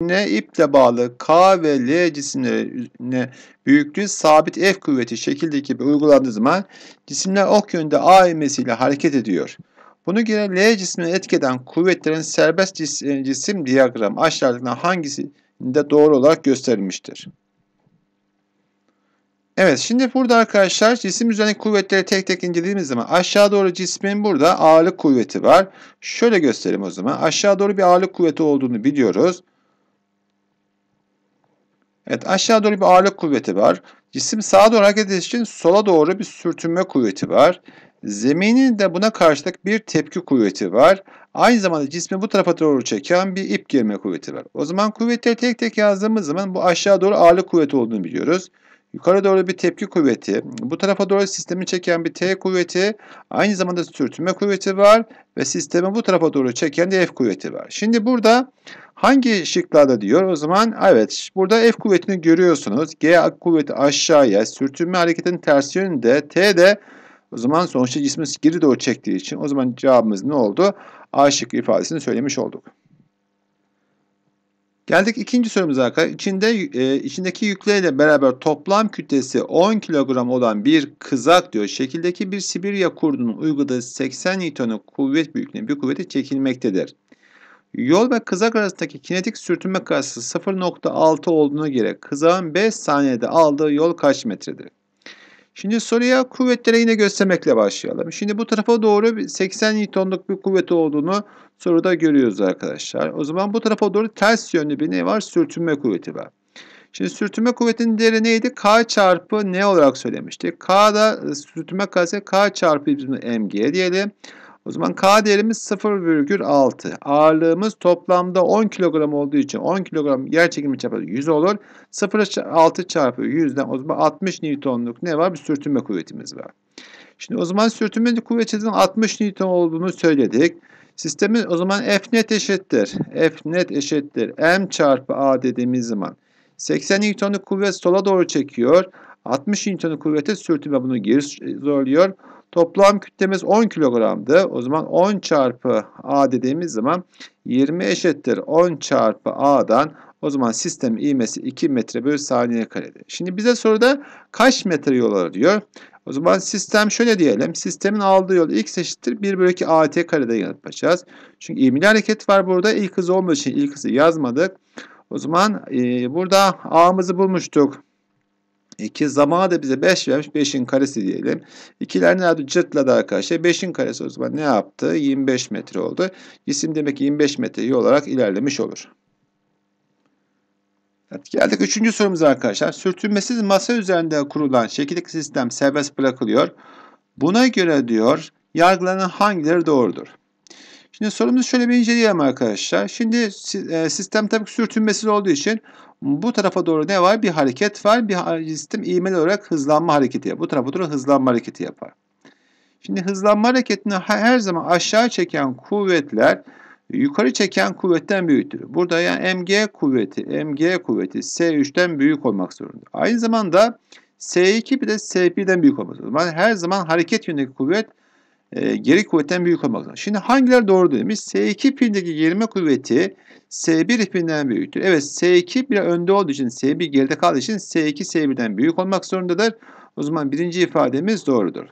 ne iple bağlı K ve L cisimlerine büyüklüğü sabit F kuvveti şekildeki gibi uygulandığı zaman cisimler ok yönde A ivmesiyle hareket ediyor. Bunu göre L cismini etkeden kuvvetlerin serbest e, cisim, cisim diyagramı aşağıdakilerden hangisinde doğru olarak gösterilmiştir? Evet şimdi burada arkadaşlar cisim üzerindeki kuvvetleri tek tek incelediğimiz zaman aşağı doğru cismin burada ağırlık kuvveti var. Şöyle göstereyim o zaman aşağı doğru bir ağırlık kuvveti olduğunu biliyoruz. Evet aşağı doğru bir ağırlık kuvveti var. Cisim sağa doğru hareket ettiği için sola doğru bir sürtünme kuvveti var. Zeminin de buna karşılık bir tepki kuvveti var. Aynı zamanda cismi bu tarafa doğru çeken bir ip germe kuvveti var. O zaman kuvvetleri tek tek yazdığımız zaman bu aşağı doğru ağırlık kuvveti olduğunu biliyoruz. Yukarı doğru bir tepki kuvveti, bu tarafa doğru sistemi çeken bir T kuvveti, aynı zamanda sürtünme kuvveti var ve sistemi bu tarafa doğru çeken de F kuvveti var. Şimdi burada hangi şıklarda diyor? O zaman evet burada F kuvvetini görüyorsunuz. G kuvveti aşağıya, sürtünme hareketinin tersi yönünde, T de o zaman sonuçta cismin geri doğru çektiği için o zaman cevabımız ne oldu? A şıkkı ifadesini söylemiş olduk. Geldik ikinci sorumuza arkadaşlar. İçinde, e, içindeki yükleyle beraber toplam kütlesi 10 kilogram olan bir kızak diyor. Şekildeki bir Sibirya kurdunun uyguladığı 80 Newton'un kuvvet büyüklüğünde bir kuvveti çekilmektedir. Yol ve kızak arasındaki kinetik sürtünme karşısı 0.6 olduğuna göre kızağın 5 saniyede aldığı yol kaç metredir? Şimdi soruya kuvvetlere yine göstermekle başlayalım. Şimdi bu tarafa doğru 80 Newton'luk bir kuvvet olduğunu soruda görüyoruz arkadaşlar. O zaman bu tarafa doğru ters yönlü bir ne var? Sürtünme kuvveti var. Şimdi sürtünme kuvvetinin değeri neydi? K çarpı ne olarak söylemiştik? K da e, sürtünme kase K çarpı mg diyelim. O zaman K değerimiz 0,6. Ağırlığımız toplamda 10 kilogram olduğu için 10 kilogram yer çekimi çapı 100 olur. 0,6 çarpı 100'den o zaman 60 Newton'luk ne var? Bir sürtünme kuvvetimiz var. Şimdi o zaman sürtünme kuvvetinin 60 Newton olduğunu söyledik. Sistemin o zaman F net eşittir. F net eşittir. M çarpı A dediğimiz zaman 80 Newton'luk kuvvet sola doğru çekiyor. 60 Newton'luk kuvvete sürtünme bunu geri zorluyor. Toplam kütlemiz 10 kilogramdı. O zaman 10 çarpı A dediğimiz zaman 20 eşittir 10 çarpı A'dan o zaman sistem ivmesi 2 metre bölü saniye karedir. Şimdi bize soruda kaç metre yol arıyor? O zaman sistem şöyle diyelim. Sistemin aldığı yol x eşittir 1 bölü 2 at karede yapacağız. Çünkü ivmeli hareket var burada. İlk hızı olmadığı için ilk hızı yazmadık. O zaman e, burada a'mızı bulmuştuk. 2. Zamanı da bize 5 vermiş. 5'in karesi diyelim. İkiler ne yaptı? Cırtladı arkadaşlar. 5'in karesi o zaman ne yaptı? 25 metre oldu. Cisim demek ki 25 metreyi olarak ilerlemiş olur. Evet, geldik üçüncü sorumuza arkadaşlar. Sürtünmesiz masa üzerinde kurulan şekillik sistem serbest bırakılıyor. Buna göre diyor yargılanan hangileri doğrudur? Şimdi sorumuzu şöyle bir inceleyelim arkadaşlar. Şimdi e, sistem tabii ki sürtünmesiz olduğu için bu tarafa doğru ne var? Bir hareket var. Bir sistem iğmeli olarak hızlanma hareketi yapar. Bu tarafa doğru hızlanma hareketi yapar. Şimdi hızlanma hareketini her zaman aşağı çeken kuvvetler yukarı çeken kuvvetten büyüktür. Burada yani mg kuvveti, mg kuvveti S3'ten büyük olmak zorunda. Aynı zamanda S2 bir de S1'den büyük olmak zorunda. Yani her zaman hareket yönündeki kuvvet e, geri kuvvetten büyük olmak zorunda. Şimdi hangiler doğru demiş? S2 pindeki gerime kuvveti S1 ipinden büyüktür. Evet S2 bile önde olduğu için S1 geride kaldığı için S2 S1'den büyük olmak zorundadır. O zaman birinci ifademiz doğrudur.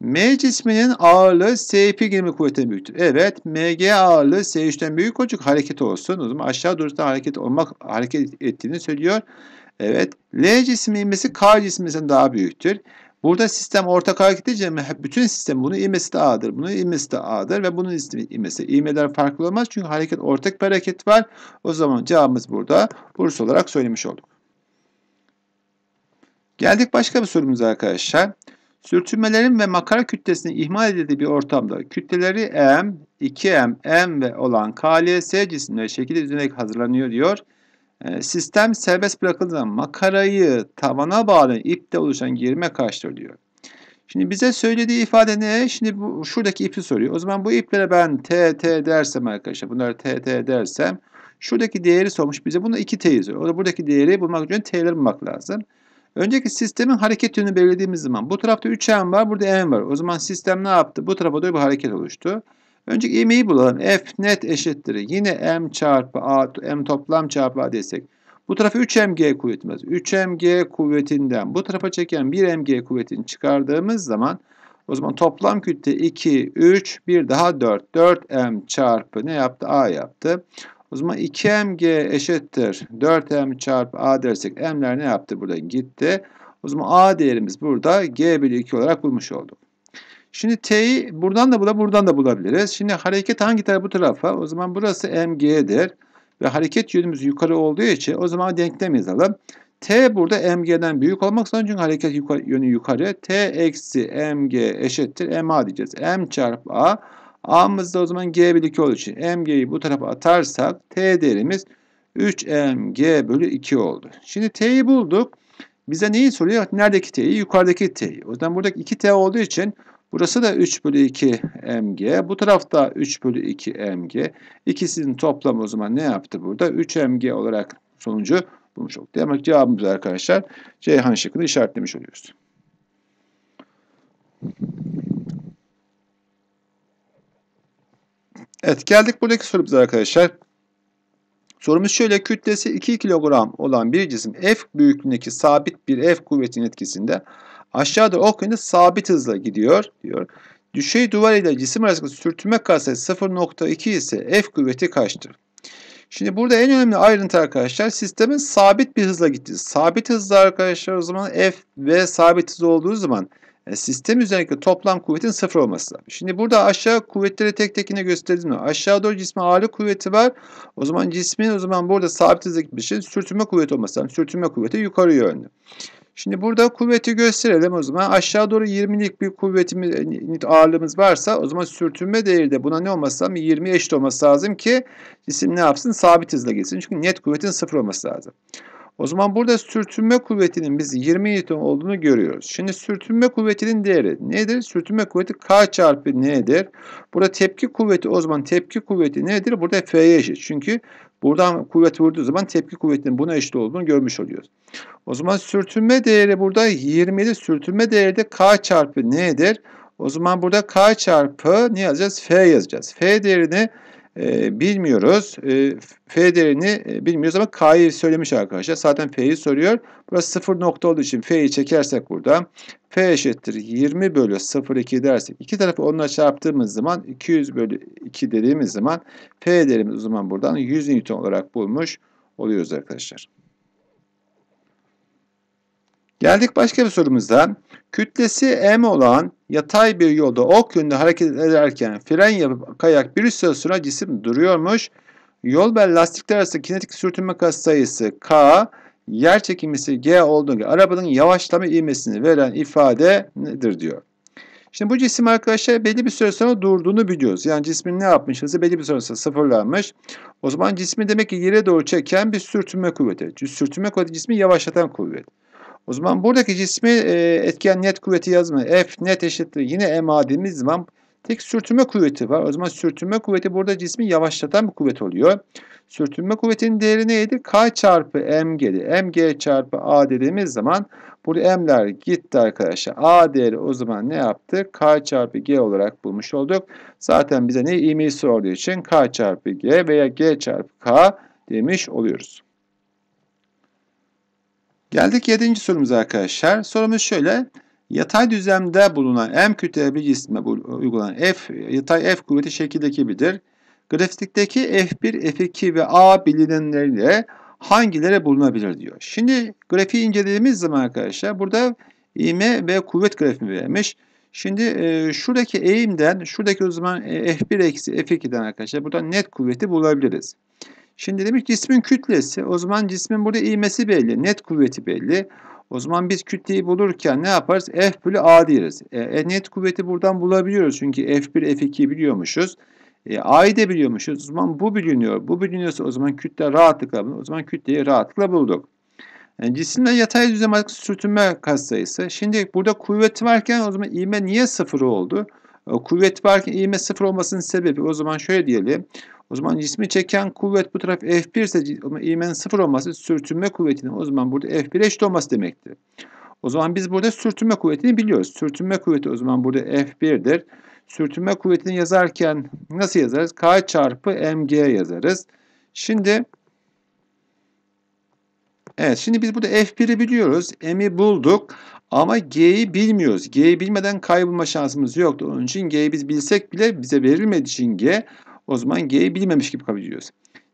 M cisminin ağırlığı S2 gerime kuvvetten büyüktür. Evet MG ağırlığı S3'ten büyük olacak hareket olsun. O zaman aşağı doğrusunda hareket olmak hareket ettiğini söylüyor. Evet L cismi ivmesi K cismisinden daha büyüktür. Burada sistem ortak hareket edince bütün sistem bunu imesi de A'dır. bunu imesi de A'dır ve bunun imesi. İlmeler farklı olmaz çünkü hareket ortak bir hareket var. O zaman cevabımız burada Bursa olarak söylemiş olduk. Geldik başka bir sorumuza arkadaşlar. Sürtünmelerin ve makara kütlesinin ihmal edildiği bir ortamda kütleleri M, 2M, M ve olan KLS cisimleri şekil üzerine hazırlanıyor diyor. Ee, sistem serbest bırakıldığında makarayı tavana bağlı ipte oluşan gerime karşıdır diyor. Şimdi bize söylediği ifade ne? Şimdi bu, şuradaki ipi soruyor. O zaman bu iplere ben T, T dersem arkadaşlar, bunlar T, T dersem şuradaki değeri sormuş bize. Bunu 2 T'yi soruyor. Orada buradaki değeri bulmak için T'leri bulmak lazım. Önceki sistemin hareket yönünü belirlediğimiz zaman bu tarafta 3 M var, burada M var. O zaman sistem ne yaptı? Bu tarafa doğru bir hareket oluştu. Önce m'yi bulalım. F net eşittir. Yine m çarpı a, m toplam çarpı a desek. Bu tarafa 3mg kuvvetimiz. 3mg kuvvetinden bu tarafa çeken 1mg kuvvetini çıkardığımız zaman o zaman toplam kütle 2, 3, bir daha 4. 4m çarpı ne yaptı? a yaptı. O zaman 2mg eşittir. 4m çarpı a dersek m'ler ne yaptı? Burada gitti. O zaman a değerimiz burada g bölü 2 olarak bulmuş olduk. Şimdi T'yi buradan da bula, buradan da bulabiliriz. Şimdi hareket hangi tarafa bu tarafa? O zaman burası MG'dir. Ve hareket yönümüz yukarı olduğu için o zaman denklem yazalım. T burada MG'den büyük olmak zorunda çünkü hareket yukarı, yönü yukarı. T eksi MG eşittir MA diyeceğiz. M çarpı A. A'mız da o zaman G bölü 2 olduğu için MG'yi bu tarafa atarsak T değerimiz 3MG bölü 2 oldu. Şimdi T'yi bulduk. Bize neyi soruyor? Neredeki T'yi? Yukarıdaki T'yi. O zaman buradaki 2T olduğu için Burası da 3 bölü 2 mg. Bu tarafta 3 bölü 2 mg. İkisinin toplamı o zaman ne yaptı burada? 3 mg olarak sonucu bulmuş olduk. Demek cevabımız arkadaşlar Ceyhan şıkkını işaretlemiş oluyoruz. Evet geldik buradaki sorumuza arkadaşlar. Sorumuz şöyle kütlesi 2 kilogram olan bir cisim F büyüklüğündeki sabit bir F kuvvetinin etkisinde aşağıda okyanus sabit hızla gidiyor diyor. Düşey duvar ile cisim arasındaki sürtünme kasası 0.2 ise F kuvveti kaçtır? Şimdi burada en önemli ayrıntı arkadaşlar sistemin sabit bir hızla gittiği. Sabit hızla arkadaşlar o zaman F ve sabit hız olduğu zaman yani e, sistem üzerindeki toplam kuvvetin sıfır olması. lazım. Şimdi burada aşağı kuvvetleri tek tekine gösterdim. Aşağı doğru cisme ağırlık kuvveti var. O zaman cismin o zaman burada sabit hızdaki bir şey sürtünme kuvveti olması lazım. Sürtünme kuvveti yukarı yönlü. Şimdi burada kuvveti gösterelim o zaman. Aşağı doğru 20'lik bir kuvvetimiz, e, ağırlığımız varsa o zaman sürtünme değeri de buna ne olması lazım? 20 eşit olması lazım ki cisim ne yapsın? Sabit hızla gitsin. Çünkü net kuvvetin sıfır olması lazım. O zaman burada sürtünme kuvvetinin biz 20 Newton olduğunu görüyoruz. Şimdi sürtünme kuvvetinin değeri nedir? Sürtünme kuvveti K çarpı nedir? Burada tepki kuvveti o zaman tepki kuvveti nedir? Burada F'ye eşit. Çünkü buradan kuvvet vurduğu zaman tepki kuvvetinin buna eşit olduğunu görmüş oluyoruz. O zaman sürtünme değeri burada 27. Sürtünme değeri de K çarpı nedir? O zaman burada K çarpı ne yazacağız? F yazacağız. F değerini e, bilmiyoruz. E, F değerini e, bilmiyoruz ama K'yı söylemiş arkadaşlar. Zaten F'yi soruyor. Burası 0 nokta olduğu için F'yi çekersek burada F eşittir 20 bölü 0,2 dersek iki tarafı onunla çarptığımız zaman 200 bölü 2 dediğimiz zaman F değerimiz o zaman buradan 100 Newton olarak bulmuş oluyoruz arkadaşlar. Geldik başka bir sorumuzdan. Kütlesi m olan yatay bir yolda ok yönünde hareket ederken fren yapıp kayak bir süre sonra cisim duruyormuş. Yol ve lastikler arasında kinetik sürtünme kas sayısı k, yer çekimisi g olduğu gibi arabanın yavaşlama ivmesini veren ifade nedir diyor. Şimdi bu cisim arkadaşlar belli bir süre sonra durduğunu biliyoruz. Yani cismin ne yapmış hızı belli bir süre sonra sıfırlanmış. O zaman cismi demek ki yere doğru çeken bir sürtünme kuvveti. Sürtünme kuvveti cismi yavaşlatan kuvvet. O zaman buradaki cismi e, etken net kuvveti yazma. F net eşittir. Yine ma dediğimiz zaman tek sürtünme kuvveti var. O zaman sürtünme kuvveti burada cismi yavaşlatan bir kuvvet oluyor. Sürtünme kuvvetinin değeri neydi? K çarpı mg'di. mg çarpı a dediğimiz zaman burada m'ler gitti arkadaşlar. a değeri o zaman ne yaptı? K çarpı g olarak bulmuş olduk. Zaten bize ne? İmi sorduğu için K çarpı g veya g çarpı k demiş oluyoruz. Geldik 7. sorumuza arkadaşlar. Sorumuz şöyle. Yatay düzlemde bulunan M kütleli bir cisme uygulanan F, yatay F kuvveti şekildeki şekildekibidir. Grafikteki F1, F2 ve A bilinenleriyle hangileri bulunabilir diyor. Şimdi grafiği incelediğimiz zaman arkadaşlar burada ivme ve kuvvet grafiği vermiş. Şimdi e, şuradaki eğimden, şuradaki o zaman e, F1 eksi F2'den arkadaşlar burada net kuvveti bulabiliriz. Şimdi demiş cismin kütlesi. O zaman cismin burada iğmesi belli. Net kuvveti belli. O zaman biz kütleyi bulurken ne yaparız? F bölü A deriz. E, e, net kuvveti buradan bulabiliyoruz. Çünkü F1, F2 biliyormuşuz. E, A'yı da biliyormuşuz. O zaman bu biliniyor. Bu biliniyorsa o zaman kütle rahatlıkla bulunur. O zaman kütleyi rahatlıkla bulduk. Yani e, cisimde yatay düzlem sürtünme katsayısı. Şimdi burada kuvvet varken o zaman iğme niye sıfır oldu? E, kuvvet varken iğme sıfır olmasının sebebi o zaman şöyle diyelim. O zaman cismi çeken kuvvet bu taraf F1 ise iğmenin sıfır olması sürtünme kuvvetinin o zaman burada F1 eşit olması demektir. O zaman biz burada sürtünme kuvvetini biliyoruz. Sürtünme kuvveti o zaman burada F1'dir. Sürtünme kuvvetini yazarken nasıl yazarız? K çarpı mg yazarız. Şimdi Evet şimdi biz burada F1'i biliyoruz. M'i bulduk ama G'yi bilmiyoruz. G'yi bilmeden kaybolma şansımız yoktu. Onun için G'yi biz bilsek bile bize verilmediği için G o zaman G'yi bilmemiş gibi kabul ediyoruz.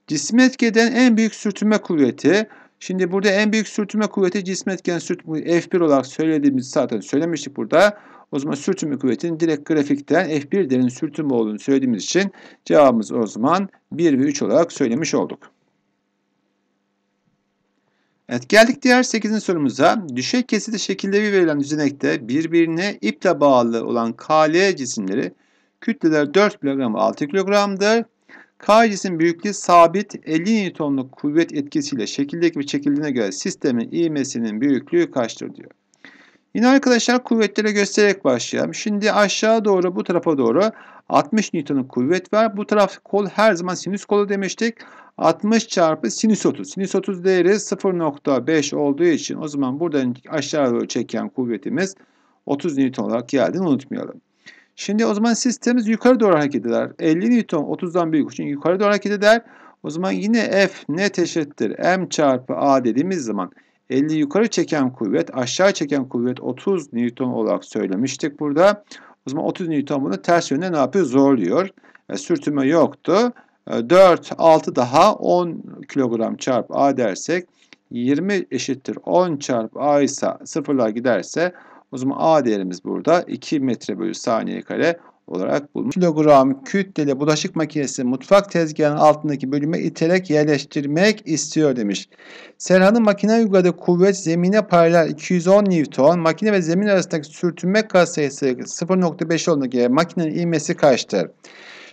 Cismi etkeden en büyük sürtünme kuvveti. Şimdi burada en büyük sürtünme kuvveti cismi etken sürtünme F1 olarak söylediğimizi zaten söylemiştik burada. O zaman sürtünme kuvvetinin direkt grafikten F1 derin sürtünme olduğunu söylediğimiz için cevabımız o zaman 1 ve 3 olarak söylemiş olduk. Evet geldik diğer 8. sorumuza. Düşey kesiti şekilde verilen düzenekte birbirine iple bağlı olan KL cisimleri Kütleler 4 kilogram ve 6 kilogramdır. K cisim büyüklüğü sabit 50 Newton'luk kuvvet etkisiyle şekildeki ve çekildiğine göre sistemin ivmesinin büyüklüğü kaçtır diyor. Yine arkadaşlar kuvvetlere göstererek başlayalım. Şimdi aşağı doğru bu tarafa doğru 60 Newton'un kuvvet var. Bu taraf kol her zaman sinüs kolu demiştik. 60 çarpı sinüs 30. Sinüs 30 değeri 0.5 olduğu için o zaman buradan aşağı doğru çeken kuvvetimiz 30 Newton olarak geldiğini unutmayalım. Şimdi o zaman sistemimiz yukarı doğru hareket eder. 50 Newton 30'dan büyük için yukarı doğru hareket eder. O zaman yine F net eşittir. M çarpı A dediğimiz zaman 50 yukarı çeken kuvvet aşağı çeken kuvvet 30 Newton olarak söylemiştik burada. O zaman 30 Newton bunu ters yönde ne yapıyor? Zorluyor. E, sürtünme yoktu. E, 4, 6 daha 10 kilogram çarpı A dersek 20 eşittir 10 çarpı A ise sıfırlar giderse o zaman A değerimiz burada 2 metre bölü saniye kare olarak bulmuş. Kilogram kütleli bulaşık makinesi mutfak tezgahının altındaki bölüme iterek yerleştirmek istiyor demiş. Serhan'ın makine uyguladığı kuvvet zemine paralel 210 Newton, makine ve zemin arasındaki sürtünme katsayısı 0.5 olduğuna göre makinenin ilmesi kaçtır?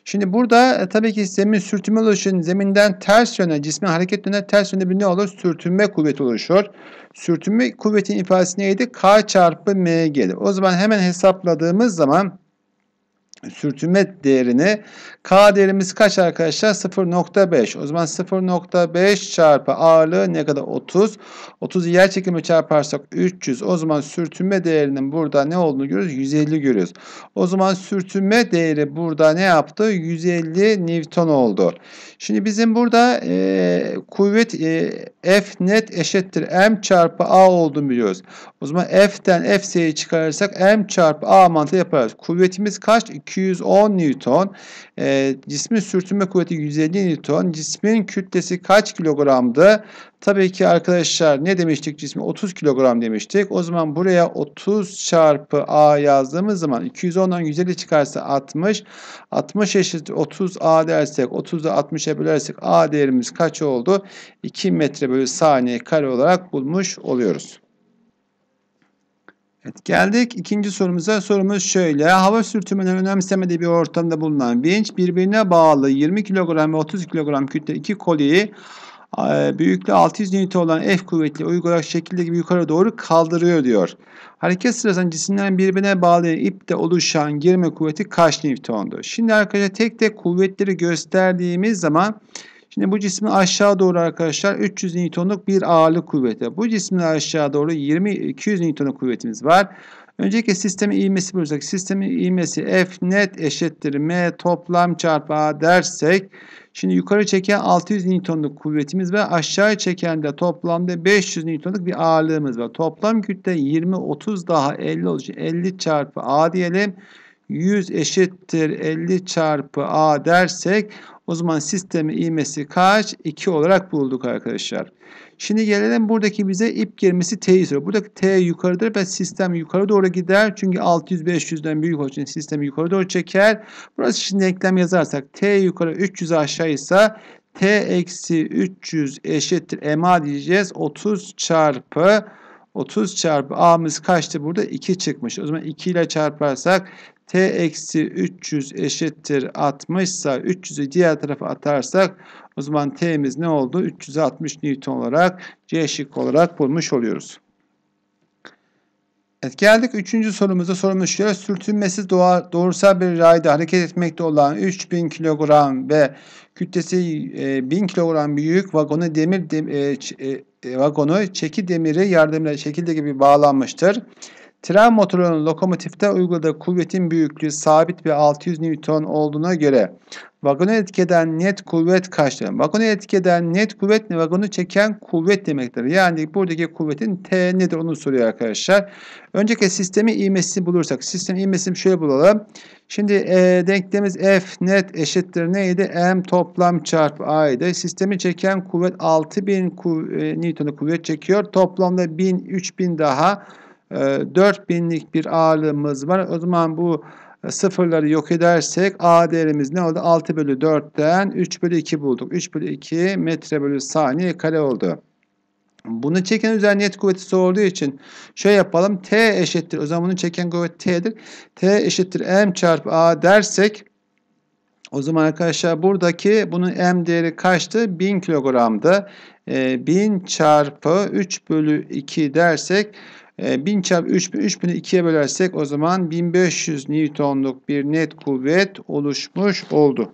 Şimdi burada e, tabii ki zemin sürtünme oluşun zeminden ters yöne cismin hareket yönüne ters yönde bir ne olur? Sürtünme kuvveti oluşur. Sürtünme kuvvetinin ifadesi neydi? K çarpı M gelir. O zaman hemen hesapladığımız zaman sürtünme değerini K değerimiz kaç arkadaşlar? 0.5. O zaman 0.5 çarpı ağırlığı ne kadar? 30. 30'u yer çekimi çarparsak 300. O zaman sürtünme değerinin burada ne olduğunu görüyoruz? 150 görüyoruz. O zaman sürtünme değeri burada ne yaptı? 150 Newton oldu. Şimdi bizim burada e, kuvvet e, F net eşittir M çarpı A olduğunu biliyoruz. O zaman F'den FC'yi çıkarırsak M çarpı A mantığı yaparız. Kuvvetimiz kaç? 200 210 Newton. E, cismin sürtünme kuvveti 150 Newton. Cismin kütlesi kaç kilogramdı? Tabii ki arkadaşlar ne demiştik cismi 30 kilogram demiştik. O zaman buraya 30 çarpı A yazdığımız zaman 210'dan 150 çıkarsa 60. 60 eşittir 30 A dersek 30'da 60'a bölersek A değerimiz kaç oldu? 2 metre bölü saniye kare olarak bulmuş oluyoruz. Evet, geldik ikinci sorumuza. Sorumuz şöyle. Hava sürtünmeleri önemsemediği bir ortamda bulunan vinç birbirine bağlı 20 kilogram ve 30 kilogram kütle iki koliyi e, büyüklüğü 600 N olan F kuvvetli uygularak şekilde gibi yukarı doğru kaldırıyor diyor. Hareket sırasında cisimlerin birbirine bağlı ipte oluşan girme kuvveti kaç Newton'du? Şimdi arkadaşlar tek tek kuvvetleri gösterdiğimiz zaman Şimdi bu cismin aşağı doğru arkadaşlar 300 Newton'luk bir ağırlık kuvveti. Bu cismin aşağı doğru 20 200 Newton'luk kuvvetimiz var. Önceki sistemin iğmesi bulursak sistemin iğmesi F net eşittir M toplam çarpı A dersek şimdi yukarı çeken 600 Newton'luk kuvvetimiz ve aşağı çeken de toplamda 500 Newton'luk bir ağırlığımız var. Toplam kütle 20 30 daha 50 olacak. 50 çarpı A diyelim. 100 eşittir 50 çarpı A dersek o zaman sistemin ivmesi kaç? 2 olarak bulduk arkadaşlar. Şimdi gelelim buradaki bize ip girmesi T'yi soruyor. Buradaki T yukarıdır ve sistem yukarı doğru gider. Çünkü 600-500'den büyük olduğu için sistemi yukarı doğru çeker. Burası için denklem yazarsak T yukarı 300 aşağıysa T eksi 300 eşittir. MA diyeceğiz. 30 çarpı 30 çarpı A'mız kaçtı burada? 2 çıkmış. O zaman 2 ile çarparsak t eksi 300 eşittir 60 ise 300'ü diğer tarafa atarsak o zaman t'miz ne oldu? 360 Newton olarak C şık olarak bulmuş oluyoruz. Evet geldik 3. sorumuza sorumuz şöyle sürtünmesiz doğrusal bir rayda hareket etmekte olan 3000 kilogram ve kütlesi 1000 e, kilogram büyük vagonu demir de, e, e, e, vagonu çeki demiri yardımıyla şekilde gibi bağlanmıştır. Tren motorunun lokomotifte uyguladığı kuvvetin büyüklüğü sabit ve 600 Newton olduğuna göre vagonu etkeden net kuvvet kaçtır? Vagonu etkeden net kuvvet ne? Vagonu çeken kuvvet demektir. Yani buradaki kuvvetin T nedir onu soruyor arkadaşlar. Önceki sistemi ivmesini bulursak. Sistem ivmesini şöyle bulalım. Şimdi e, denklemimiz F net eşittir neydi? M toplam çarpı A'ydı. Sistemi çeken kuvvet 6000 kuv e, Newton'u kuvvet çekiyor. Toplamda 1000 3000 daha 4000'lik ee, bir ağırlığımız var. O zaman bu e, sıfırları yok edersek A değerimiz ne oldu? 6 bölü 4'ten 3 bölü 2 bulduk. 3 bölü 2 metre bölü saniye kare oldu. Bunu çeken üzerine net kuvveti sorduğu için şöyle yapalım. T eşittir. O zaman bunu çeken kuvvet T'dir. T eşittir M çarpı A dersek o zaman arkadaşlar buradaki bunun m değeri kaçtı? 1000 kilogramdı. Ee, e, 1000 çarpı 3 bölü 2 dersek 1000 çarpı 3000, 3000'i 2'ye bölersek o zaman 1500 Newton'luk bir net kuvvet oluşmuş oldu.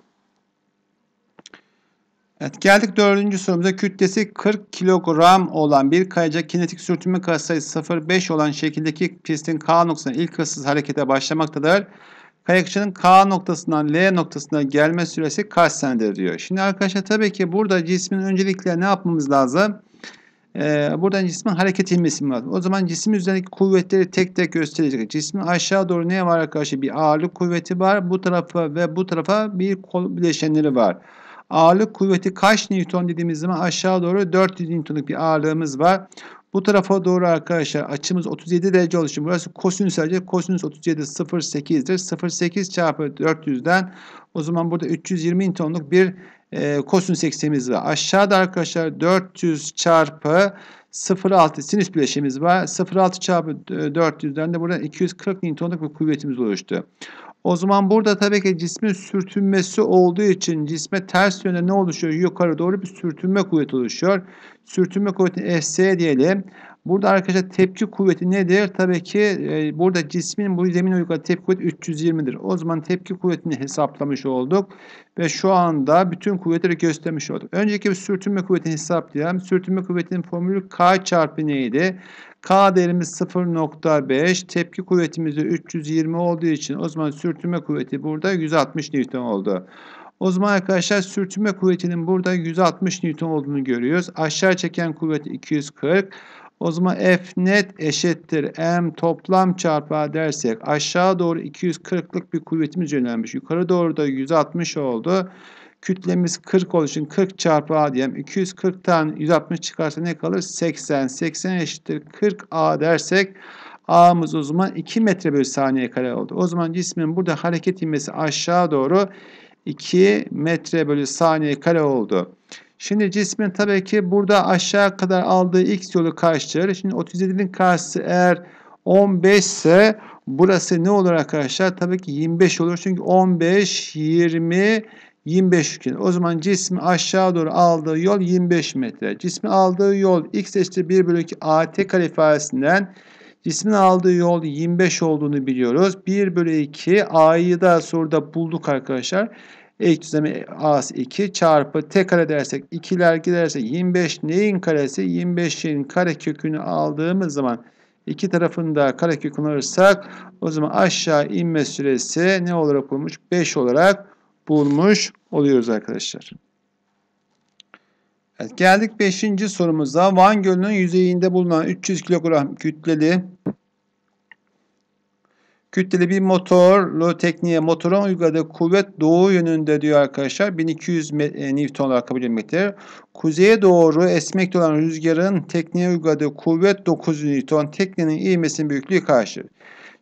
Evet, geldik dördüncü sorumuza. Kütlesi 40 kilogram olan bir kayaca kinetik sürtünme katsayısı 0,5 olan şekildeki pistin K noktasına ilk hızsız harekete başlamaktadır. Kayakçı'nın K noktasından L noktasına gelme süresi kaç senedir diyor. Şimdi arkadaşlar tabii ki burada cismin öncelikle ne yapmamız lazım? Ee, buradan cismin hareket etmesi lazım. O zaman cismin üzerindeki kuvvetleri tek tek gösterecek. Cismin aşağı doğru ne var arkadaşlar? Bir ağırlık kuvveti var. Bu tarafa ve bu tarafa bir kol bileşenleri var. Ağırlık kuvveti kaç Newton dediğimiz zaman aşağı doğru 400 Newton'luk bir ağırlığımız var. Bu tarafa doğru arkadaşlar açımız 37 derece olduğu için burası kosinüs derece. Kosinüs 37 0,8'dir. 0,8 çarpı 400'den o zaman burada 320 tonluk bir e, kosinüs eksenimiz var. Aşağıda arkadaşlar 400 çarpı 0,6 sinüs bileşimiz var. 0,6 çarpı 400'den e, de burada 240 Newton'luk bir kuvvetimiz oluştu. O zaman burada tabii ki cismin sürtünmesi olduğu için cisme ters yönde ne oluşuyor? Yukarı doğru bir sürtünme kuvveti oluşuyor. Sürtünme kuvveti Fs diyelim. Burada arkadaşlar tepki kuvveti nedir? Tabii ki e, burada cismin bu zemin uyguladığı tepki kuvveti 320'dir. O zaman tepki kuvvetini hesaplamış olduk. Ve şu anda bütün kuvvetleri göstermiş olduk. Önceki bir sürtünme kuvvetini hesaplayalım. Sürtünme kuvvetinin formülü K çarpı neydi? K değerimiz 0.5. Tepki kuvvetimiz de 320 olduğu için o zaman sürtünme kuvveti burada 160 Newton oldu. O zaman arkadaşlar sürtünme kuvvetinin burada 160 Newton olduğunu görüyoruz. Aşağı çeken kuvvet 240. O zaman F net eşittir M toplam çarpı dersek aşağı doğru 240'lık bir kuvvetimiz yönelmiş. Yukarı doğru da 160 oldu. Kütlemiz 40 olduğu için 40 çarpı A diyelim. 240 240'tan 160 çıkarsa ne kalır? 80. 80 eşittir 40 A dersek A'mız o zaman 2 metre bölü saniye kare oldu. O zaman cismin burada hareket inmesi aşağı doğru 2 metre bölü saniye kare oldu. Şimdi cismin tabii ki burada aşağı kadar aldığı x yolu kaçtır? Şimdi 37'nin karşısı eğer 15 ise burası ne olur arkadaşlar? Tabii ki 25 olur. Çünkü 15, 20, 25 iken o zaman cismi aşağı doğru aldığı yol 25 metre. Cismi aldığı yol x eşittir 1 bölü 2 at kare ifadesinden cismin aldığı yol 25 olduğunu biliyoruz. 1 bölü 2 a'yı da soruda bulduk arkadaşlar. Ek düzlemi a'sı 2 çarpı t kare dersek 2'ler giderse 25 neyin karesi? 25'in kare kökünü aldığımız zaman iki tarafında kare kökünü alırsak o zaman aşağı inme süresi ne olarak olmuş? 5 olarak bulmuş oluyoruz arkadaşlar. Evet, geldik 5. sorumuza. Van Gölü'nün yüzeyinde bulunan 300 kilogram kütleli kütleli bir motorlu tekniğe motorun uyguladığı kuvvet doğu yönünde diyor arkadaşlar 1200 e, Newton olarak kabul edilmektedir. Kuzeye doğru esmekte olan rüzgarın tekniğe uyguladığı kuvvet 900 Newton teknenin ivmesinin büyüklüğü karşıdır.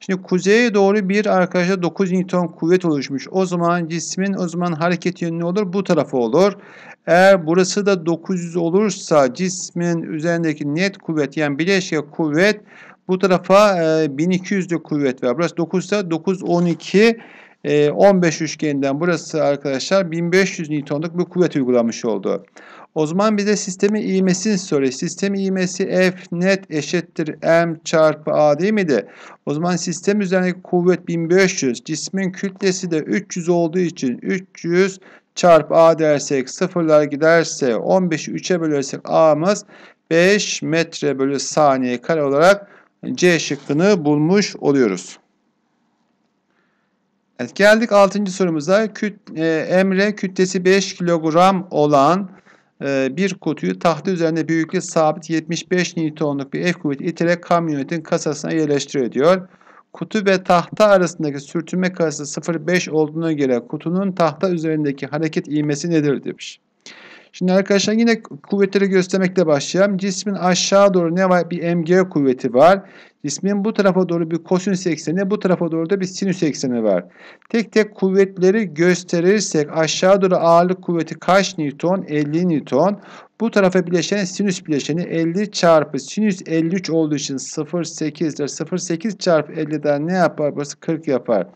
Şimdi kuzeye doğru bir arkadaşa 9 Newton kuvvet oluşmuş. O zaman cismin o zaman hareket yönü ne olur? Bu tarafı olur. Eğer burası da 900 olursa cismin üzerindeki net kuvvet yani bileşke kuvvet bu tarafa e, 1200 de kuvvet ver. Burası 9 ise 9 12 15 üçgeninden burası arkadaşlar 1500 Newton'luk bir kuvvet uygulamış oldu. O zaman bize sistemi ivmesini soruyor. Sistem ivmesi F net eşittir M çarpı A değil miydi? O zaman sistem üzerindeki kuvvet 1500. Cismin kütlesi de 300 olduğu için 300 çarpı A dersek sıfırlar giderse 15'i 3'e bölersek A'mız 5 metre bölü saniye kare olarak C şıkkını bulmuş oluyoruz. Evet, geldik 6. sorumuza. Küt, e, Emre kütlesi 5 kilogram olan e, bir kutuyu tahta üzerinde büyüklüğü sabit 75 Newton'luk bir F kuvveti iterek kamyonetin kasasına yerleştiriyor diyor. Kutu ve tahta arasındaki sürtünme karşısı 0,5 olduğuna göre kutunun tahta üzerindeki hareket ivmesi nedir demiş. Şimdi arkadaşlar yine kuvvetleri göstermekle başlayalım. Cismin aşağı doğru ne var? Bir mg kuvveti var. Cismin bu tarafa doğru bir kosinüs ekseni, bu tarafa doğru da bir sinüs ekseni var. Tek tek kuvvetleri gösterirsek aşağı doğru ağırlık kuvveti kaç newton? 50 newton. Bu tarafa bileşen sinüs bileşeni 50 çarpı sinüs 53 olduğu için 0,8'dir. 0,8 çarpı 50'den ne yapar? Burası 40 yapar.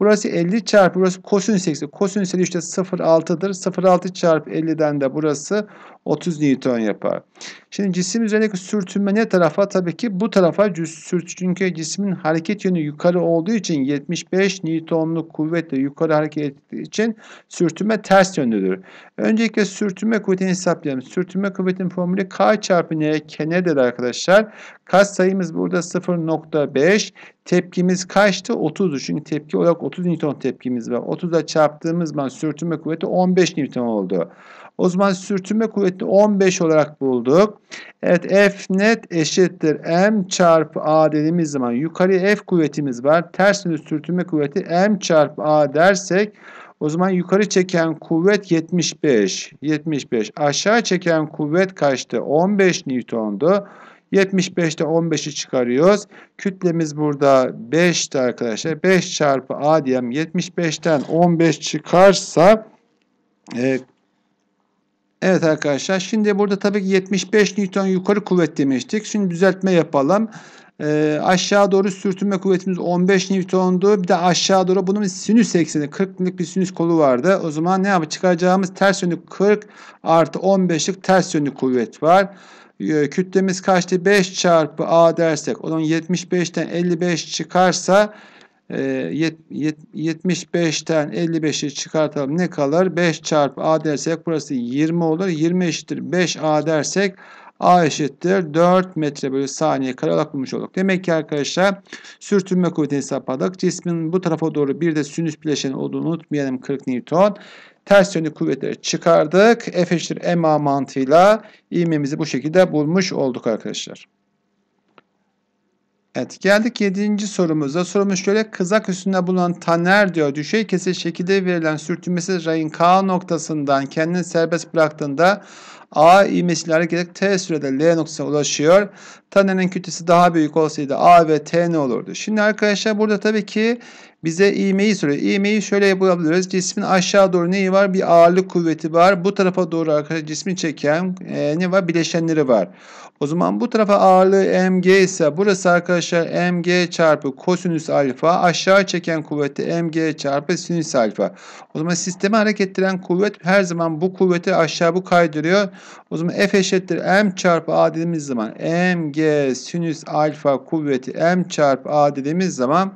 Burası 50 çarpı burası kosinüs eksi. Kosinüs 53 işte 0,6'dır. 0,6 çarpı 50'den de burası 30 Newton yapar. Şimdi cisim üzerindeki sürtünme ne tarafa? Tabii ki bu tarafa sürt. Çünkü cismin hareket yönü yukarı olduğu için 75 Newton'luk kuvvetle yukarı hareket ettiği için sürtünme ters yönlüdür. Öncelikle sürtünme kuvvetini hesaplayalım. Sürtünme kuvvetinin formülü K çarpı N, K'nedir arkadaşlar. Kas sayımız burada 0.5. Tepkimiz kaçtı? 30'du. Çünkü tepki olarak 30 Newton tepkimiz var. 30'a çarptığımız zaman sürtünme kuvveti 15 Newton oldu. O zaman sürtünme kuvveti 15 olarak bulduk. Evet F net eşittir M çarpı A dediğimiz zaman yukarı F kuvvetimiz var. Ters sürtünme kuvveti M çarpı A dersek o zaman yukarı çeken kuvvet 75. 75. Aşağı çeken kuvvet kaçtı? 15 Newton'du. 75'te 15'i çıkarıyoruz. Kütlemiz burada 5'ti arkadaşlar. 5 çarpı A diyem 75'ten 15 çıkarsa e, Evet arkadaşlar şimdi burada tabii ki 75 Newton yukarı kuvvet demiştik. Şimdi düzeltme yapalım. Ee, aşağı doğru sürtünme kuvvetimiz 15 Newton'du. Bir de aşağı doğru bunun sinüs ekseni 40'lık bir sinüs kolu vardı. O zaman ne yapıp çıkaracağımız ters yönlü 40 artı 15'lik ters yönlü kuvvet var. Ee, kütlemiz kaçtı? 5 çarpı A dersek onun 75'ten 55 çıkarsa 75'ten e, 55'i çıkartalım. Ne kalır? 5 çarpı A dersek burası 20 olur. 20 eşittir 5 A dersek A eşittir 4 metre bölü saniye kare olarak bulmuş olduk. Demek ki arkadaşlar sürtünme kuvvetini hesapladık. Cismin bu tarafa doğru bir de sinüs bileşeni olduğunu unutmayalım 40 Newton ters yönlü kuvvetleri çıkardık. F eşittir MA mantığıyla ivmemizi bu şekilde bulmuş olduk arkadaşlar. Evet geldik 7. sorumuza. Sorumuz şöyle kızak üstünde bulunan Taner diyor düşey kesi şekilde verilen sürtünmesi rayın K noktasından kendini serbest bıraktığında A ivmesiyle hareket ederek T sürede L noktasına ulaşıyor. Taner'in kütlesi daha büyük olsaydı A ve T ne olurdu? Şimdi arkadaşlar burada tabii ki bize ivmeyi söylüyor. İğmeyi şöyle yapabiliriz. Cismin aşağı doğru neyi var? Bir ağırlık kuvveti var. Bu tarafa doğru arkadaşlar cismi çeken e, ne var? Bileşenleri var. O zaman bu tarafa ağırlığı mg ise burası arkadaşlar mg çarpı kosinüs alfa. Aşağı çeken kuvveti mg çarpı sinüs alfa. O zaman sistemi hareket ettiren kuvvet her zaman bu kuvveti aşağı bu kaydırıyor. O zaman f eşittir m çarpı a dediğimiz zaman mg sinüs alfa kuvveti m çarpı a dediğimiz zaman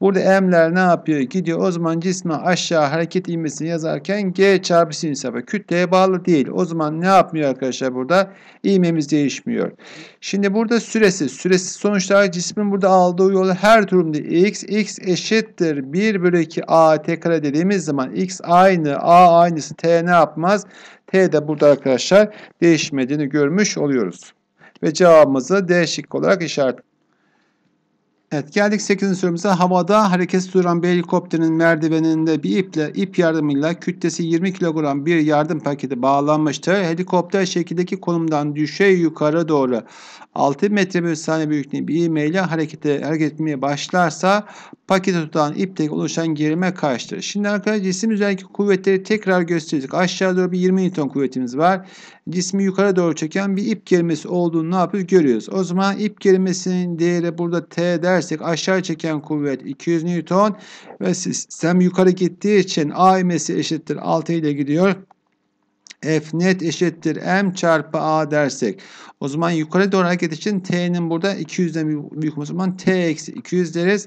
Burada mler ne yapıyor? Gidiyor. O zaman cisme aşağı hareket ivmesini yazarken G çarpı sinüs yapıyor. Kütleye bağlı değil. O zaman ne yapmıyor arkadaşlar burada? İğmemiz değişmiyor. Şimdi burada süresi. Süresi sonuçta cismin burada aldığı yolu her durumda x. x eşittir 1 bölü 2 a t kare dediğimiz zaman x aynı a aynısı t ne yapmaz? T de burada arkadaşlar değişmediğini görmüş oluyoruz. Ve cevabımızı değişik olarak işaret Evet geldik 8. sorumuza. Havada hareketsiz duran bir helikopterin merdiveninde bir iple ip yardımıyla kütlesi 20 kilogram bir yardım paketi bağlanmıştır. Helikopter şekildeki konumdan düşey yukarı doğru 6 metre bir saniye büyüklüğünde bir ivmeyle harekete hareket etmeye başlarsa paketi tutan ipteki oluşan gerilme kaçtır? Şimdi arkadaşlar cisim üzerindeki kuvvetleri tekrar gösterecek. Aşağı doğru bir 20 Newton kuvvetimiz var cismi yukarı doğru çeken bir ip gerilmesi olduğunu ne yapıyoruz? Görüyoruz. O zaman ip gerilmesinin değeri burada T dersek aşağı çeken kuvvet 200 Newton ve sistem yukarı gittiği için A imesi eşittir 6 ile gidiyor f net eşittir m çarpı a dersek o zaman yukarı doğru hareket için t'nin burada 200'den büyük olması zaman t eksi 200 deriz.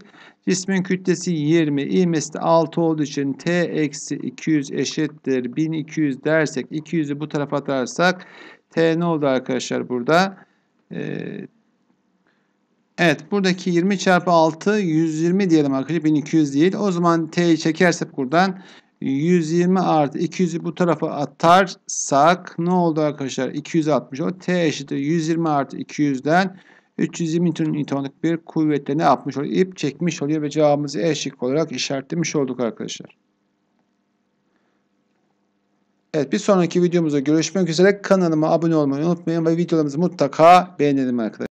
Cismin kütlesi 20, ivmesi de 6 olduğu için t eksi 200 eşittir 1200 dersek 200'ü bu tarafa atarsak t ne oldu arkadaşlar burada? Ee, Evet buradaki 20 çarpı 6 120 diyelim arkadaşlar 1200 değil. O zaman t'yi çekersek buradan 120 artı 200'ü bu tarafa atarsak ne oldu arkadaşlar? 260 o T eşittir 120 artı 200'den 320 Newton'luk bir kuvvetle ne yapmış oluyor? İp çekmiş oluyor ve cevabımızı E olarak işaretlemiş olduk arkadaşlar. Evet bir sonraki videomuzda görüşmek üzere. Kanalıma abone olmayı unutmayın ve videolarımızı mutlaka beğenelim arkadaşlar.